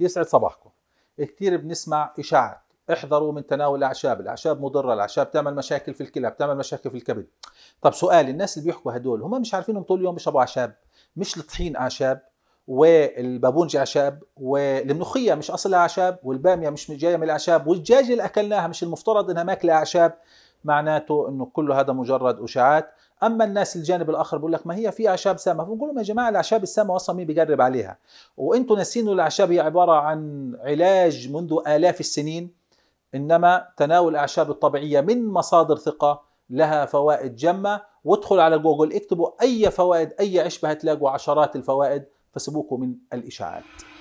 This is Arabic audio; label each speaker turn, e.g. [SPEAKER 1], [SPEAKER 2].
[SPEAKER 1] يسعد صباحكم كثير بنسمع اشاعات احذروا من تناول الاعشاب الاعشاب مضره الاعشاب تعمل مشاكل في الكلى بتعمل مشاكل في الكبد طب سؤال الناس اللي بيحكوا هدول هم مش عارفين طول اليوم بيشربوا اعشاب مش الطحين اعشاب والبابونج اعشاب والملوخيه مش اصلها اعشاب والباميه مش جايه من الاعشاب والدجاجه اللي اكلناها مش المفترض انها ماكله اعشاب معناته انه كل هذا مجرد اشاعات اما الناس الجانب الاخر بيقول لك ما هي في اعشاب سامه فبنقول لهم يا جماعه الاعشاب السامه اصلا مين بيجرب عليها وانتم ناسين الاعشاب هي عباره عن علاج منذ الاف السنين انما تناول الاعشاب الطبيعيه من مصادر ثقه لها فوائد جمه وادخل على جوجل اكتبوا اي فوائد اي عشبه هتلاقوا عشرات الفوائد فسبوكوا من الاشاعات